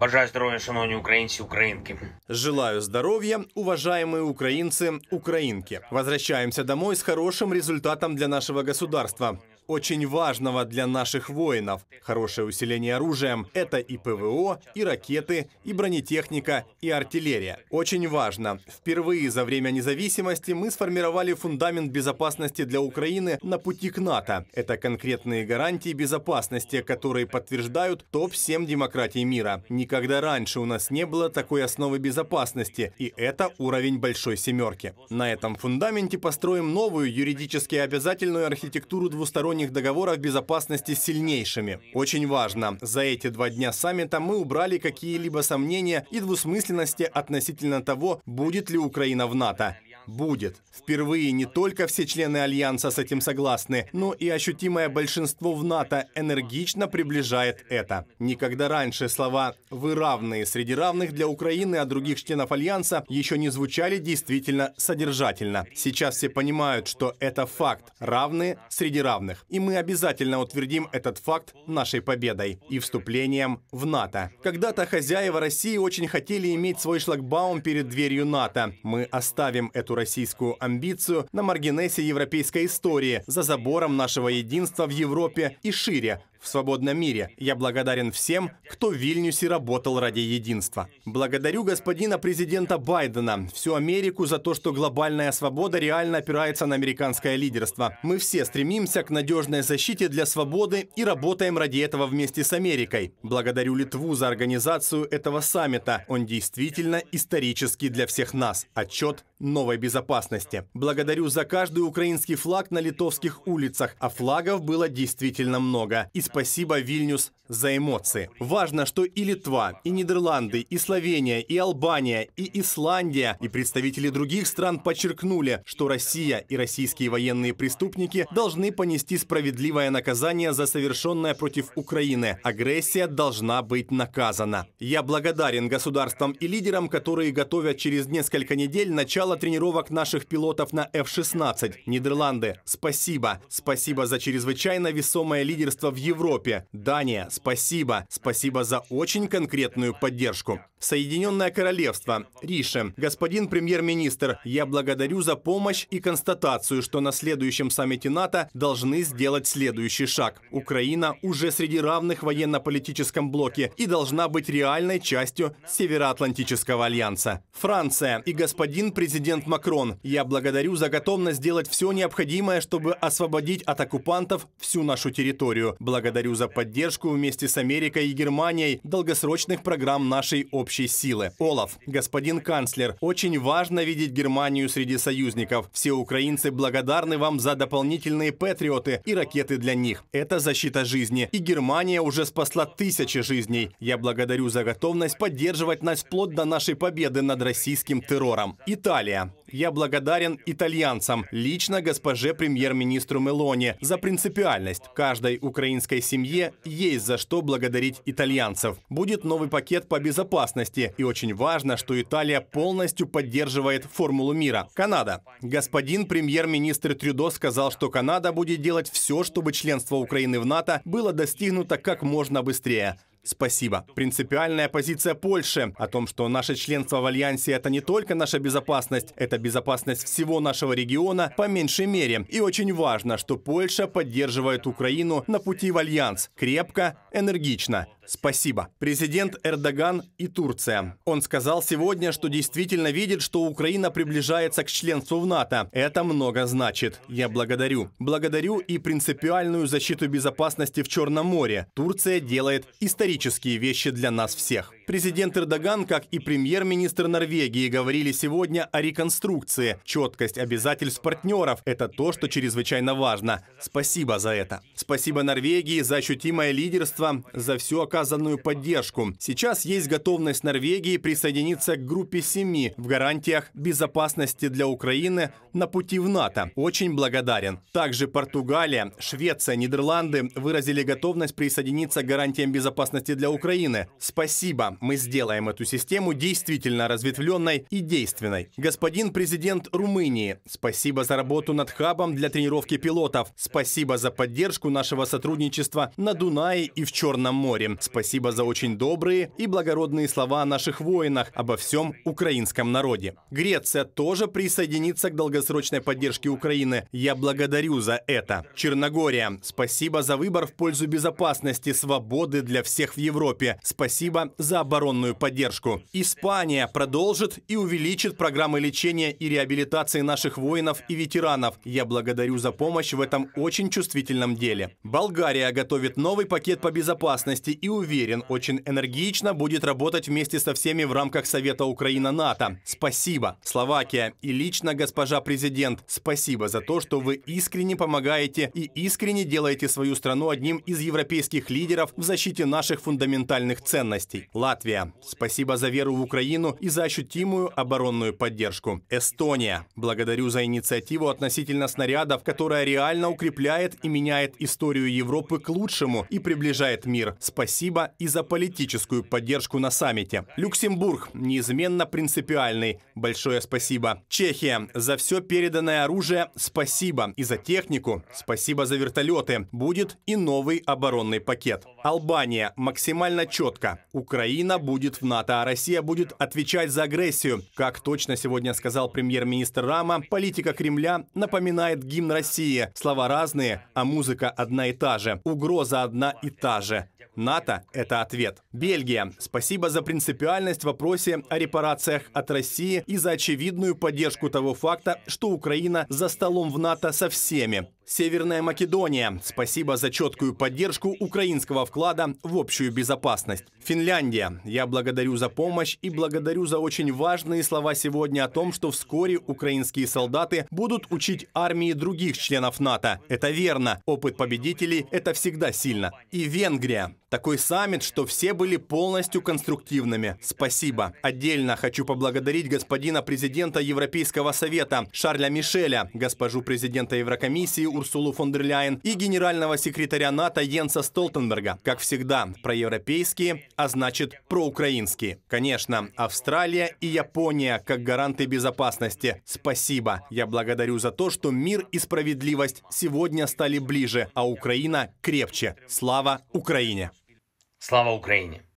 Бажаю здоровья, шановні украинцы, украинки. Желаю здоровья, уважаемые украинцы, украинки. Возвращаемся домой с хорошим результатом для нашего государства очень важного для наших воинов. Хорошее усиление оружием – это и ПВО, и ракеты, и бронетехника, и артиллерия. Очень важно. Впервые за время независимости мы сформировали фундамент безопасности для Украины на пути к НАТО. Это конкретные гарантии безопасности, которые подтверждают топ-7 демократий мира. Никогда раньше у нас не было такой основы безопасности, и это уровень большой семерки. На этом фундаменте построим новую юридически обязательную архитектуру двусторонней двусторонних договоров безопасности сильнейшими. Очень важно, за эти два дня саммита мы убрали какие-либо сомнения и двусмысленности относительно того, будет ли Украина в НАТО. Будет. Впервые не только все члены Альянса с этим согласны, но и ощутимое большинство в НАТО энергично приближает это. Никогда раньше слова «вы равные» среди равных для Украины, а других членов Альянса еще не звучали действительно содержательно. Сейчас все понимают, что это факт. Равные среди равных. И мы обязательно утвердим этот факт нашей победой и вступлением в НАТО. Когда-то хозяева России очень хотели иметь свой шлагбаум перед дверью НАТО. Мы оставим эту российскую амбицию на маргинесе европейской истории, за забором нашего единства в Европе и шире, в свободном мире. Я благодарен всем, кто в Вильнюсе работал ради единства. Благодарю господина президента Байдена, всю Америку за то, что глобальная свобода реально опирается на американское лидерство. Мы все стремимся к надежной защите для свободы и работаем ради этого вместе с Америкой. Благодарю Литву за организацию этого саммита. Он действительно исторический для всех нас. Отчет новой безопасности. Благодарю за каждый украинский флаг на литовских улицах, а флагов было действительно много. Из Спасибо, Вильнюс, за эмоции. Важно, что и Литва, и Нидерланды, и Словения, и Албания, и Исландия, и представители других стран подчеркнули, что Россия и российские военные преступники должны понести справедливое наказание за совершенное против Украины. Агрессия должна быть наказана. Я благодарен государствам и лидерам, которые готовят через несколько недель начало тренировок наших пилотов на F-16. Нидерланды, спасибо. Спасибо за чрезвычайно весомое лидерство в Европе Европе. Дания, спасибо. Спасибо за очень конкретную поддержку. Соединенное Королевство, Риши. Господин премьер-министр, я благодарю за помощь и констатацию, что на следующем саммите НАТО должны сделать следующий шаг. Украина уже среди равных в военно-политическом блоке и должна быть реальной частью Североатлантического альянса. Франция и господин президент Макрон, я благодарю за готовность сделать все необходимое, чтобы освободить от оккупантов всю нашу территорию. Благодарю за поддержку вместе с Америкой и Германией долгосрочных программ нашей общей общей силы. Олаф, господин канцлер, очень важно видеть Германию среди союзников. Все украинцы благодарны вам за дополнительные патриоты и ракеты для них. Это защита жизни. И Германия уже спасла тысячи жизней. Я благодарю за готовность поддерживать нас вплоть до нашей победы над российским террором. Италия я благодарен итальянцам, лично госпоже премьер-министру Мелони, за принципиальность. Каждой украинской семье есть за что благодарить итальянцев. Будет новый пакет по безопасности, и очень важно, что Италия полностью поддерживает формулу мира. Канада. Господин премьер-министр Трюдо сказал, что Канада будет делать все, чтобы членство Украины в НАТО было достигнуто как можно быстрее. Спасибо. Принципиальная позиция Польши о том, что наше членство в Альянсе это не только наша безопасность, это безопасность всего нашего региона по меньшей мере. И очень важно, что Польша поддерживает Украину на пути в Альянс крепко, энергично. Спасибо. Президент Эрдоган и Турция. Он сказал сегодня, что действительно видит, что Украина приближается к членству в НАТО. Это много значит. Я благодарю. Благодарю и принципиальную защиту безопасности в Черном море. Турция делает исторические вещи для нас всех. Президент Эрдоган, как и премьер-министр Норвегии, говорили сегодня о реконструкции. Четкость обязательств партнеров – это то, что чрезвычайно важно. Спасибо за это. Спасибо Норвегии за ощутимое лидерство, за всю оказанную поддержку. Сейчас есть готовность Норвегии присоединиться к группе семи в гарантиях безопасности для Украины на пути в НАТО. Очень благодарен. Также Португалия, Швеция, Нидерланды выразили готовность присоединиться к гарантиям безопасности для Украины. Спасибо мы сделаем эту систему действительно разветвленной и действенной. Господин президент Румынии, спасибо за работу над хабом для тренировки пилотов. Спасибо за поддержку нашего сотрудничества на Дунае и в Черном море. Спасибо за очень добрые и благородные слова о наших воинах, обо всем украинском народе. Греция тоже присоединится к долгосрочной поддержке Украины. Я благодарю за это. Черногория, спасибо за выбор в пользу безопасности, свободы для всех в Европе. Спасибо за оборонную поддержку. Испания продолжит и увеличит программы лечения и реабилитации наших воинов и ветеранов. Я благодарю за помощь в этом очень чувствительном деле. Болгария готовит новый пакет по безопасности и уверен, очень энергично будет работать вместе со всеми в рамках Совета Украина-НАТО. Спасибо, Словакия и лично госпожа президент, спасибо за то, что вы искренне помогаете и искренне делаете свою страну одним из европейских лидеров в защите наших фундаментальных ценностей. Латвия Латвия. Спасибо за веру в Украину и за ощутимую оборонную поддержку. Эстония. Благодарю за инициативу относительно снарядов, которая реально укрепляет и меняет историю Европы к лучшему и приближает мир. Спасибо и за политическую поддержку на саммите. Люксембург. Неизменно принципиальный. Большое спасибо. Чехия. За все переданное оружие спасибо. И за технику. Спасибо за вертолеты. Будет и новый оборонный пакет. Албания. Максимально четко. Украина Украина будет в НАТО, а Россия будет отвечать за агрессию. Как точно сегодня сказал премьер-министр Рама, политика Кремля напоминает гимн России. Слова разные, а музыка одна и та же. Угроза одна и та же. НАТО – это ответ. Бельгия. Спасибо за принципиальность в вопросе о репарациях от России и за очевидную поддержку того факта, что Украина за столом в НАТО со всеми. Северная Македония. Спасибо за четкую поддержку украинского вклада в общую безопасность. Финляндия. Я благодарю за помощь и благодарю за очень важные слова сегодня о том, что вскоре украинские солдаты будут учить армии других членов НАТО. Это верно. Опыт победителей – это всегда сильно. И Венгрия. Такой саммит, что все были полностью конструктивными. Спасибо. Отдельно хочу поблагодарить господина президента Европейского совета Шарля Мишеля, госпожу президента Еврокомиссии Урсулу фон дер Ляйен и генерального секретаря НАТО Йенса Столтенберга. Как всегда, проевропейские, а значит проукраинские. Конечно, Австралия и Япония как гаранты безопасности. Спасибо. Я благодарю за то, что мир и справедливость сегодня стали ближе, а Украина крепче. Слава Украине! Слава Украине!